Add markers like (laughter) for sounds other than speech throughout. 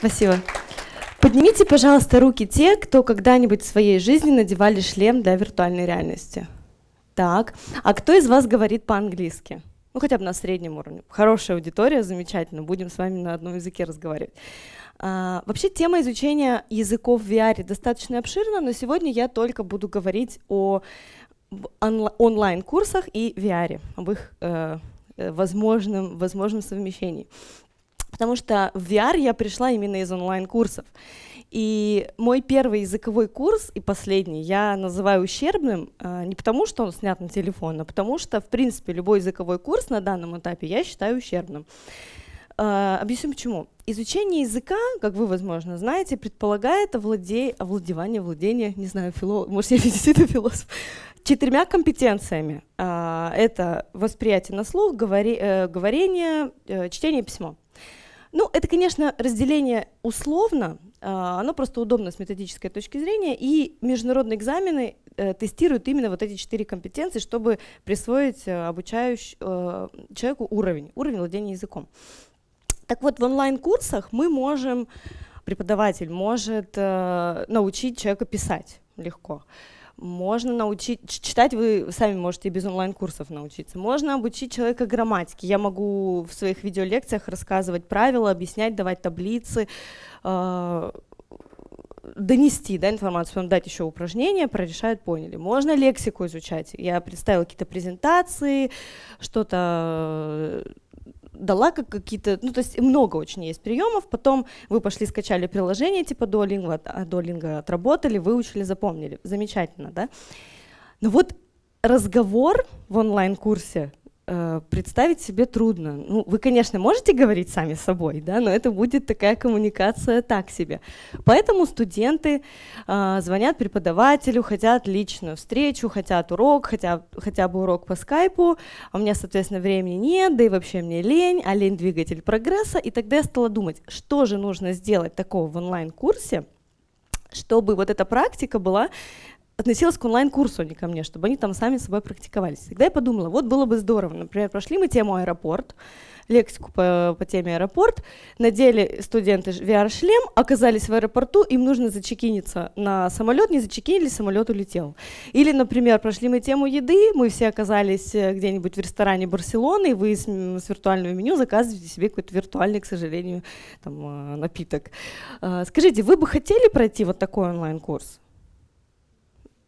Спасибо. Поднимите, пожалуйста, руки те, кто когда-нибудь в своей жизни надевали шлем для виртуальной реальности. Так, а кто из вас говорит по-английски? Ну, хотя бы на среднем уровне. Хорошая аудитория, замечательно, будем с вами на одном языке разговаривать. А, вообще, тема изучения языков в VR достаточно обширна, но сегодня я только буду говорить о онлайн-курсах и VR, об их э, э, возможном, возможном совмещении потому что в VR я пришла именно из онлайн-курсов. И мой первый языковой курс и последний я называю ущербным а, не потому, что он снят на телефон, а потому что, в принципе, любой языковой курс на данном этапе я считаю ущербным. А, объясню почему. Изучение языка, как вы, возможно, знаете, предполагает овладе... овладевание, владение, не знаю, фило... может, я действительно философ, четырьмя компетенциями. А, это восприятие на слух, говори... Э, говорение, э, чтение и письмо. Ну, это, конечно, разделение условно, а, оно просто удобно с методической точки зрения, и международные экзамены э, тестируют именно вот эти четыре компетенции, чтобы присвоить э, обучающему э, человеку уровень, уровень владения языком. Так вот, в онлайн-курсах мы можем, преподаватель может научить человека писать легко. Можно научить, читать вы сами можете без онлайн-курсов научиться. Можно обучить человека грамматике. Я могу в своих видеолекциях рассказывать правила, объяснять, давать таблицы, а, донести да, информацию, потом дать еще упражнения, прорешают, поняли. Можно лексику изучать. Я представила какие-то презентации, что-то дала как какие-то, ну, то есть много очень есть приемов, потом вы пошли, скачали приложение типа Duolingo, а, Duolingo отработали, выучили, запомнили, замечательно, да? Но вот разговор в онлайн-курсе Э, представить себе трудно. Ну, вы, конечно, можете говорить сами с собой, да, но это будет такая коммуникация так себе. Поэтому студенты э, звонят преподавателю, хотят личную встречу, хотят урок, хотя, хотя бы урок по скайпу, а у меня, соответственно, времени нет, да и вообще мне лень, а лень двигатель прогресса. И тогда я стала думать, что же нужно сделать такого в онлайн-курсе, чтобы вот эта практика была относилась к онлайн-курсу, а не ко мне, чтобы они там сами с собой практиковались. Тогда я подумала, вот было бы здорово. Например, прошли мы тему аэропорт, лексику по, по теме аэропорт, надели студенты VR-шлем, оказались в аэропорту, им нужно зачекиниться на самолет, не зачекинили, самолет улетел. Или, например, прошли мы тему еды, мы все оказались э, где-нибудь в ресторане Барселоны, и вы с, с виртуального меню заказываете себе какой-то виртуальный, к сожалению, там, э, напиток. Э, скажите, вы бы хотели пройти вот такой онлайн-курс?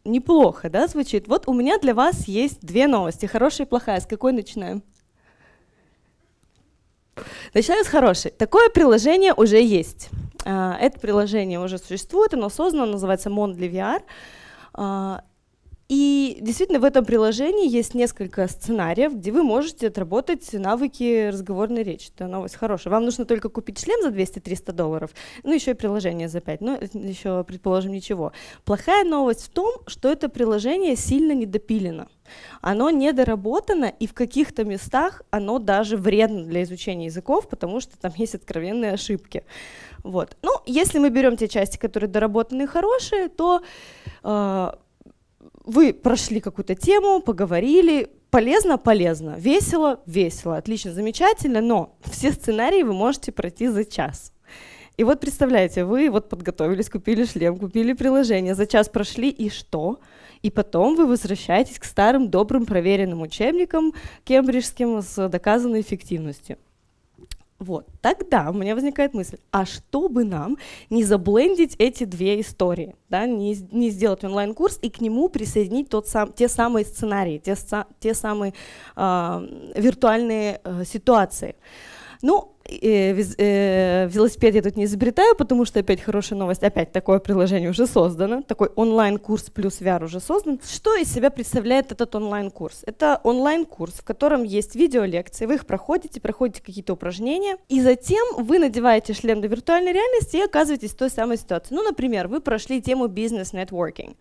неплохо, да, звучит. Вот у меня для вас есть две новости, хорошая и плохая. С какой начинаем? Начинаю с хорошей. Такое приложение уже есть. А, это приложение уже существует, оно создано, называется Mondly VR. А, и действительно в этом приложении есть несколько сценариев, где вы можете отработать навыки разговорной речи. Это новость хорошая. Вам нужно только купить шлем за 200-300 долларов, ну еще и приложение за 5, ну еще, предположим, ничего. Плохая новость в том, что это приложение сильно недопилено. Оно недоработано, и в каких-то местах оно даже вредно для изучения языков, потому что там есть откровенные ошибки. Вот. Ну, если мы берем те части, которые доработаны и хорошие, то а, вы прошли какую-то тему, поговорили, полезно, полезно, весело, весело, отлично, замечательно, но все сценарии вы можете пройти за час. И вот представляете, вы вот подготовились, купили шлем, купили приложение, за час прошли, и что? И потом вы возвращаетесь к старым, добрым, проверенным учебникам кембриджским с доказанной эффективностью. Вот. Тогда у меня возникает мысль, а чтобы нам не заблендить эти две истории, да, не, не сделать онлайн-курс и к нему присоединить тот сам, те самые сценарии, те, те самые э, виртуальные э, ситуации. Ну, Э, велосипед я тут не изобретаю, потому что опять хорошая новость, опять такое приложение уже создано, такой онлайн-курс плюс VR уже создан. Что из себя представляет этот онлайн-курс? Это онлайн-курс, в котором есть видеолекции, вы их проходите, проходите какие-то упражнения, и затем вы надеваете шлем до виртуальной реальности и оказываетесь в той самой ситуации. Ну, например, вы прошли тему бизнес-нетворкинг,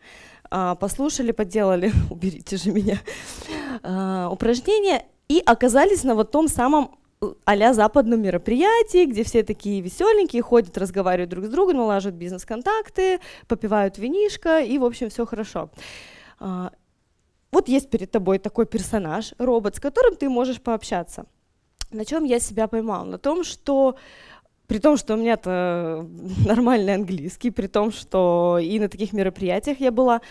а, послушали, поделали, (laughs) уберите же меня, а, упражнение, и оказались на вот том самом а-ля западном мероприятии, где все такие веселенькие, ходят, разговаривают друг с другом, налаживают бизнес-контакты, попивают винишко, и, в общем, все хорошо. А, вот есть перед тобой такой персонаж, робот, с которым ты можешь пообщаться. На чем я себя поймала? На том, что при том, что у меня-то нормальный английский, при том, что и на таких мероприятиях я была,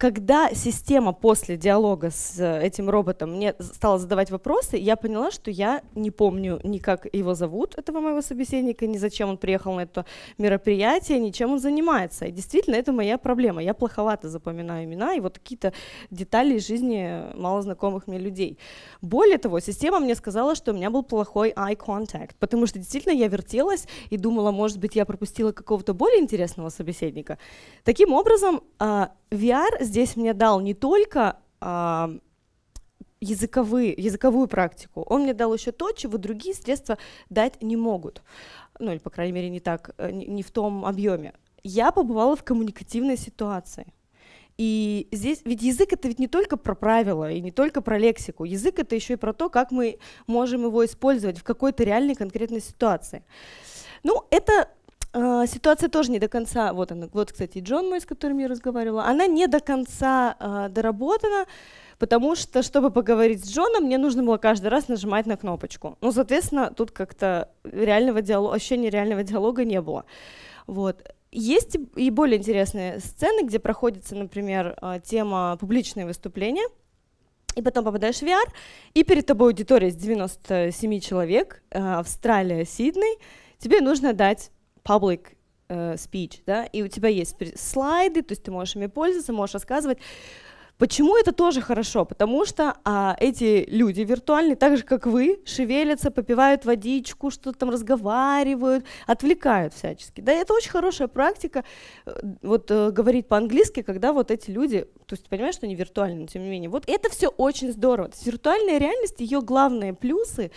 когда система после диалога с э, этим роботом мне стала задавать вопросы, я поняла, что я не помню ни как его зовут, этого моего собеседника, ни зачем он приехал на это мероприятие, ни чем он занимается. И действительно, это моя проблема. Я плоховато запоминаю имена и вот какие-то детали из жизни малознакомых мне людей. Более того, система мне сказала, что у меня был плохой eye contact, потому что действительно я вертелась и думала, может быть, я пропустила какого-то более интересного собеседника. Таким образом, а, VR здесь мне дал не только а, языковые, языковую практику, он мне дал еще то, чего другие средства дать не могут. Ну, или, по крайней мере, не так, э, не, не в том объеме. Я побывала в коммуникативной ситуации. И здесь, ведь язык это ведь не только про правила и не только про лексику. Язык это еще и про то, как мы можем его использовать в какой-то реальной конкретной ситуации. Ну, это а, ситуация тоже не до конца, вот она, вот, кстати, Джон мой, с которым я разговаривала, она не до конца э, доработана, потому что, чтобы поговорить с Джоном, мне нужно было каждый раз нажимать на кнопочку. Ну, соответственно, тут как-то реального диалога, ощущения реального диалога не было. Вот. Есть и более интересные сцены, где проходится, например, а, тема публичные выступления, и потом попадаешь в VR, и перед тобой аудитория из 97 человек, Австралия, Сидней, тебе нужно дать public э, speech, да, и у тебя есть слайды, то есть ты можешь ими пользоваться, можешь рассказывать. Почему это тоже хорошо? Потому что а, эти люди виртуальные, так же как вы, шевелятся, попивают водичку, что-то там разговаривают, отвлекают всячески. Да, это очень хорошая практика, э, вот э, говорить по-английски, когда вот эти люди, то есть понимаешь, что они виртуальные, но тем не менее. Вот это все очень здорово. виртуальная реальность, ее главные плюсы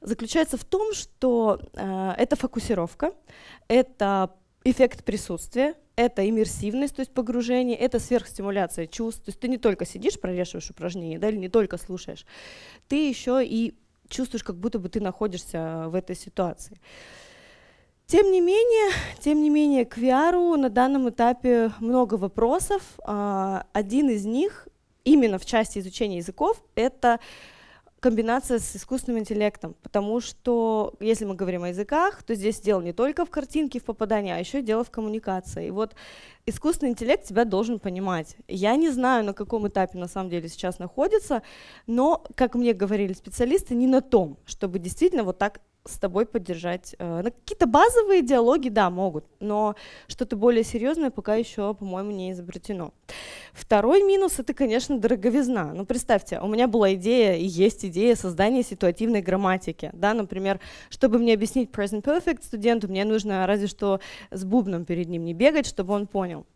заключается в том, что э, это фокусировка, это эффект присутствия, это иммерсивность, то есть погружение, это сверхстимуляция чувств. То есть ты не только сидишь, прорешиваешь упражнение, да, или не только слушаешь, ты еще и чувствуешь, как будто бы ты находишься в этой ситуации. Тем не менее, тем не менее, к VR на данном этапе много вопросов. А, один из них именно в части изучения языков — это комбинация с искусственным интеллектом, потому что если мы говорим о языках, то здесь дело не только в картинке, в попадании, а еще дело в коммуникации. И вот искусственный интеллект тебя должен понимать. Я не знаю, на каком этапе на самом деле сейчас находится, но, как мне говорили специалисты, не на том, чтобы действительно вот так с тобой поддержать. Э, ну, какие-то базовые диалоги, да, могут, но что-то более серьезное пока еще, по-моему, не изобретено. Второй минус это, конечно, дороговизна. Ну, представьте, у меня была идея и есть идея создания ситуативной грамматики. Да, например, чтобы мне объяснить present perfect студенту, мне нужно разве что с бубном перед ним не бегать, чтобы он понял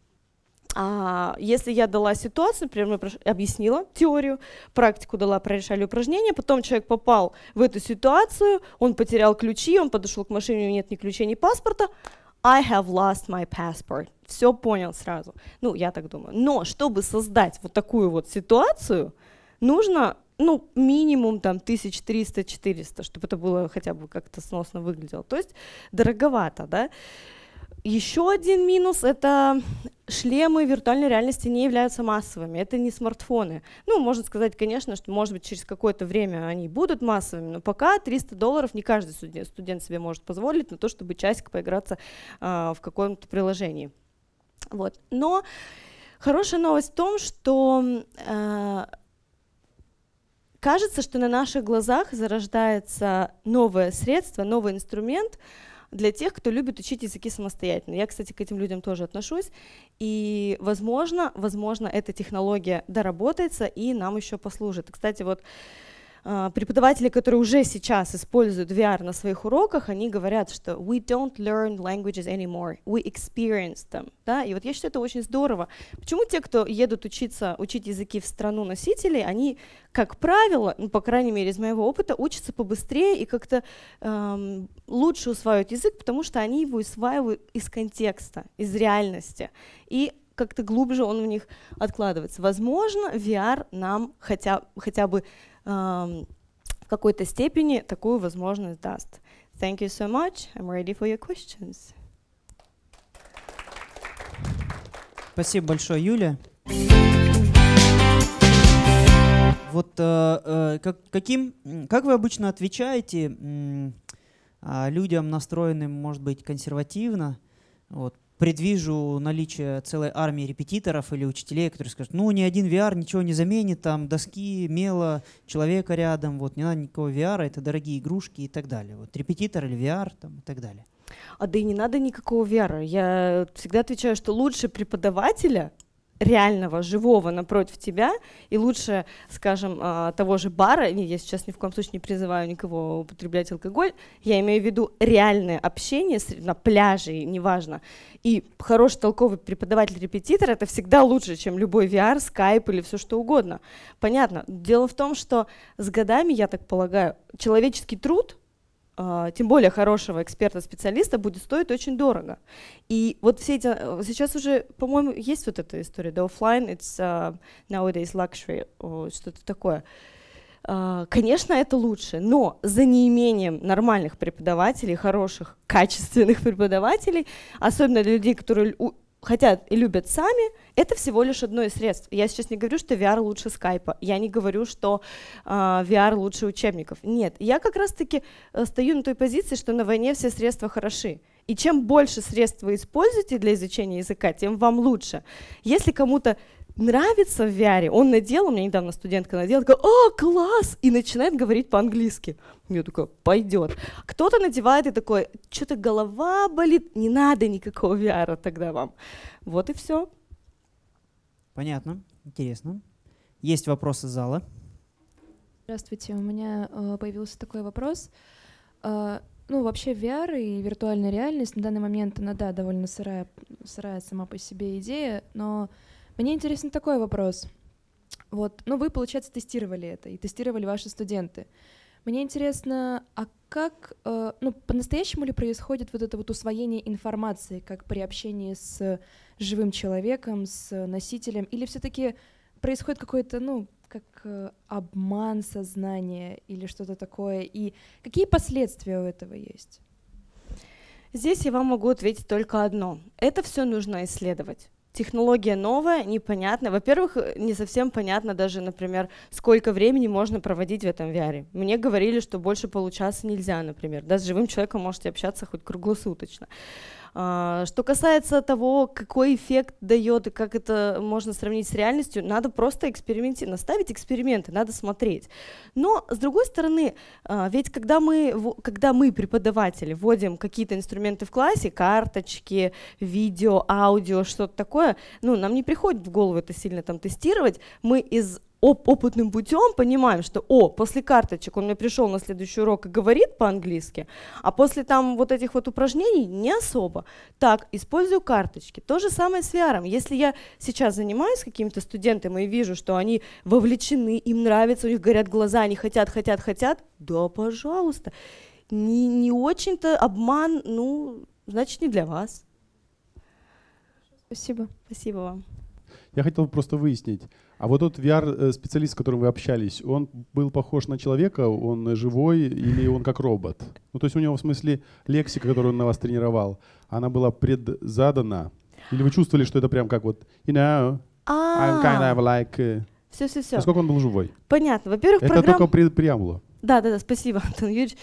а, если я дала ситуацию, например, объяснила теорию, практику дала, прорешали упражнения, потом человек попал в эту ситуацию, он потерял ключи, он подошел к машине, у него нет ни ключей, ни паспорта, I have lost my passport. Все понял сразу. Ну, я так думаю. Но чтобы создать вот такую вот ситуацию, нужно ну, минимум там 1300-400, чтобы это было хотя бы как-то сносно выглядело. То есть дороговато, да? Еще один минус — это шлемы виртуальной реальности не являются массовыми, это не смартфоны. Ну, можно сказать, конечно, что, может быть, через какое-то время они будут массовыми, но пока 300 долларов не каждый студент, себе может позволить на то, чтобы часик поиграться э, в каком-то приложении. Вот. Но хорошая новость в том, что э, кажется, что на наших глазах зарождается новое средство, новый инструмент — для тех, кто любит учить языки самостоятельно. Я, кстати, к этим людям тоже отношусь. И, возможно, возможно, эта технология доработается и нам еще послужит. Кстати, вот а, преподаватели, которые уже сейчас используют VR на своих уроках, они говорят, что we don't learn languages anymore, we experience them. Да? И вот я считаю, это очень здорово. Почему те, кто едут учиться, учить языки в страну носителей, они, как правило, ну, по крайней мере, из моего опыта, учатся побыстрее и как-то эм, лучше усваивают язык, потому что они его усваивают из контекста, из реальности. И как-то глубже он в них откладывается. Возможно, VR нам хотя, хотя бы э, в какой-то степени такую возможность даст. Thank you so much. I'm ready for your questions. Спасибо большое, Юля. Вот э, э как, каким, как вы обычно отвечаете э, людям, настроенным, может быть, консервативно, вот, предвижу наличие целой армии репетиторов или учителей, которые скажут, ну, ни один VR ничего не заменит, там доски, мела, человека рядом, вот, не надо никакого VR, это дорогие игрушки и так далее. Вот, репетитор или VR там, и так далее. А да и не надо никакого VR. Я всегда отвечаю, что лучше преподавателя, реального, живого напротив тебя, и лучше, скажем, а, того же бара, я сейчас ни в коем случае не призываю никого употреблять алкоголь, я имею в виду реальное общение на пляже, неважно, и хороший толковый преподаватель-репетитор это всегда лучше, чем любой VR, Skype или все что угодно. Понятно. Дело в том, что с годами, я так полагаю, человеческий труд — а, тем более хорошего эксперта-специалиста, будет стоить очень дорого. И вот все эти... Э, сейчас уже, по-моему, есть вот эта история, да, офлайн, it's uh, nowadays luxury, что-то такое. А, конечно, это лучше, но за неимением нормальных преподавателей, хороших, качественных преподавателей, особенно для людей, которые хотят и любят сами, это всего лишь одно из средств. Я сейчас не говорю, что VR лучше скайпа, я не говорю, что э, а, VR лучше учебников. Нет, я как раз-таки э, стою на той позиции, что на войне все средства хороши. И чем больше средств вы используете для изучения языка, тем вам лучше. Если кому-то нравится в VR. Он надел, у меня недавно студентка надела, такая, о, класс! И начинает говорить по-английски. Мне такая, пойдет. Кто-то надевает и такой, что-то голова болит, не надо никакого VR тогда вам. Вот и все. Понятно, интересно. Есть вопросы зала? Здравствуйте, у меня э, появился такой вопрос. Э, ну, вообще VR и виртуальная реальность на данный момент, она, да, довольно сырая, сырая сама по себе идея, но мне интересен такой вопрос. Вот, ну вы, получается, тестировали это и тестировали ваши студенты. Мне интересно, а как, э, ну, по-настоящему ли происходит вот это вот усвоение информации, как при общении с живым человеком, с носителем, или все-таки происходит какой то ну, как э, обман сознания или что-то такое, и какие последствия у этого есть? Здесь я вам могу ответить только одно. Это все нужно исследовать технология новая, непонятная. Во-первых, не совсем понятно даже, например, сколько времени можно проводить в этом VR. Мне говорили, что больше получаса нельзя, например. Да, с живым человеком можете общаться хоть круглосуточно. А, что касается того, какой эффект дает и как это можно сравнить с реальностью, надо просто экспериментировать, наставить эксперименты, надо смотреть. Но, с другой стороны, а, ведь когда мы, когда мы преподаватели, вводим какие-то инструменты в классе, карточки, видео, аудио, что-то такое, ну, нам не приходит в голову это сильно там тестировать, мы из оп- опытным путем понимаем, что, о, после карточек он мне пришел на следующий урок и говорит по-английски, а после там вот этих вот упражнений не особо. Так, использую карточки. То же самое с VR. Если я сейчас занимаюсь какими-то студентами и вижу, что они вовлечены, им нравится, у них горят глаза, они хотят, хотят, хотят, да, пожалуйста. Не, не очень-то обман, ну, значит, не для вас. Спасибо. Спасибо вам. Я хотел просто выяснить, а вот тот VR-специалист, э, с которым вы общались, он был похож на человека, он живой или он как робот? Ну, то есть у него в смысле лексика, которую он на вас тренировал, она была предзадана? Или вы чувствовали, что это прям как вот, you know, а. I'm kind of like... Все, э, все, все. Насколько он был живой? Понятно. Во-первых, это программ... только пред преамбула. Да, да, да, спасибо, Антон Юрьевич.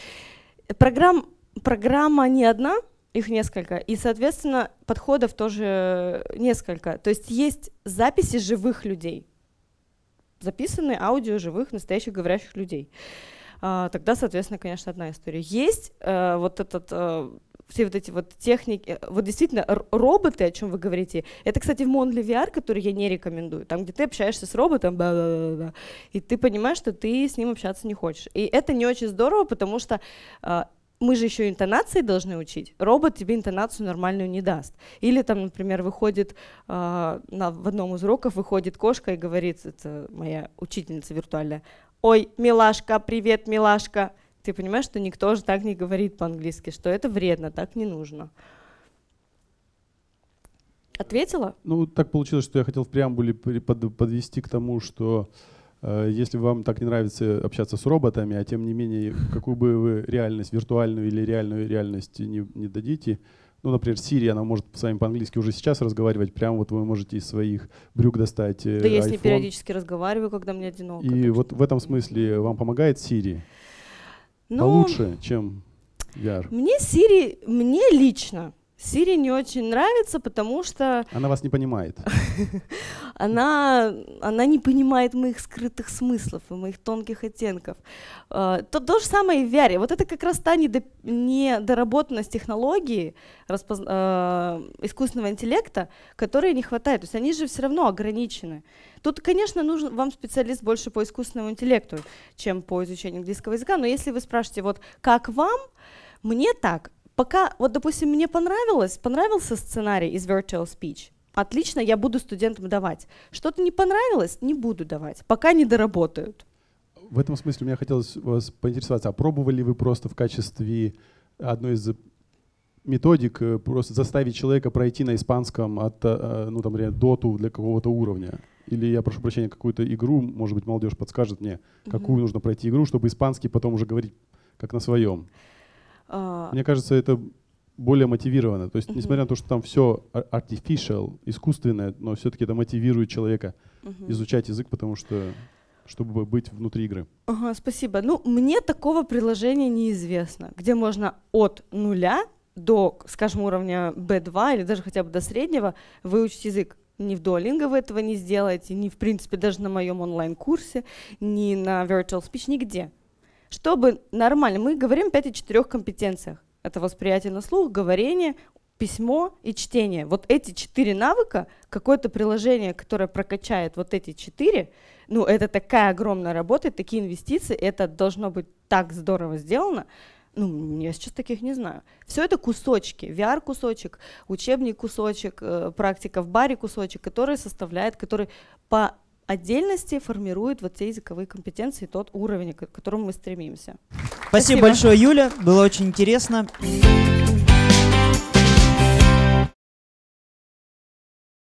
Программ... Программа не одна, их несколько. И, соответственно, подходов тоже э, несколько. То есть есть записи живых людей. Записаны аудио живых, настоящих говорящих людей. А, тогда, соответственно, конечно, одна история. Есть э, вот этот э, все вот эти вот техники, вот действительно роботы, о чем вы говорите, это, кстати, в Monly VR, который я не рекомендую, там, где ты общаешься с роботом, и ты понимаешь, что ты с ним общаться не хочешь. И это не очень здорово, потому что а, мы же еще интонации должны учить. Робот тебе интонацию нормальную не даст. Или там, например, выходит э, на, в одном из уроков выходит кошка и говорит, это моя учительница виртуальная, ой, милашка, привет, милашка. Ты понимаешь, что никто же так не говорит по-английски, что это вредно, так не нужно. Ответила? Ну, так получилось, что я хотел в преамбуле подвести к тому, что Э, если вам так не нравится общаться с роботами, а тем не менее, какую бы вы реальность, виртуальную или реальную реальность не, не дадите, ну, например, Siri, она может с вами по-английски уже сейчас разговаривать, прямо вот вы можете из своих брюк достать э, Да iPhone. я с ней периодически разговариваю, когда мне одиноко. И вот в этом смысле вам помогает Siri? Ну, Получше, чем VR? Мне Siri, мне лично Siri не очень нравится, потому что... Она вас не понимает. (laughs) она, она не понимает моих скрытых смыслов и моих тонких оттенков. А, то, то же самое и в VR. Вот это как раз та недо, недоработанность технологии распоз... э, искусственного интеллекта, которой не хватает. То есть они же все равно ограничены. Тут, конечно, нужен вам специалист больше по искусственному интеллекту, чем по изучению английского языка. Но если вы спрашиваете, вот как вам, мне так, пока, вот, допустим, мне понравилось, понравился сценарий из Virtual Speech, отлично, я буду студентам давать. Что-то не понравилось, не буду давать, пока не доработают. В этом смысле мне хотелось вас поинтересоваться, а пробовали вы просто в качестве одной из методик э, просто заставить человека пройти на испанском от, э, ну, там, например, доту для какого-то уровня? Или я прошу прощения, какую-то игру, может быть, молодежь подскажет мне, какую mm нужно пройти игру, чтобы испанский потом уже говорить как на своем? Uh... Мне кажется, это более мотивировано. То есть, несмотря на то, что там все artificial, искусственное, но все-таки это мотивирует человека изучать язык, потому что чтобы быть внутри игры. Ага, спасибо. Ну, мне такого приложения неизвестно, где можно от нуля до, скажем, уровня B2 или даже хотя бы до среднего выучить язык. Ни в Duolingo вы этого не сделаете, ни, в принципе, даже на моем онлайн-курсе, ни на Virtual Speech, нигде. Чтобы нормально, мы говорим опять и четырех компетенциях. Это восприятие на слух, говорение, письмо и чтение. Вот эти четыре навыка, какое-то приложение, которое прокачает вот эти четыре, ну, это такая огромная работа, такие инвестиции, это должно быть так здорово сделано. Ну, я сейчас таких не знаю. Все это кусочки, VR-кусочек, учебник кусочек, э, практика в баре кусочек, который составляет, который по отдельности формирует вот те языковые компетенции, тот уровень, к которому мы стремимся. Спасибо, Спасибо. большое, Юля. Было очень интересно.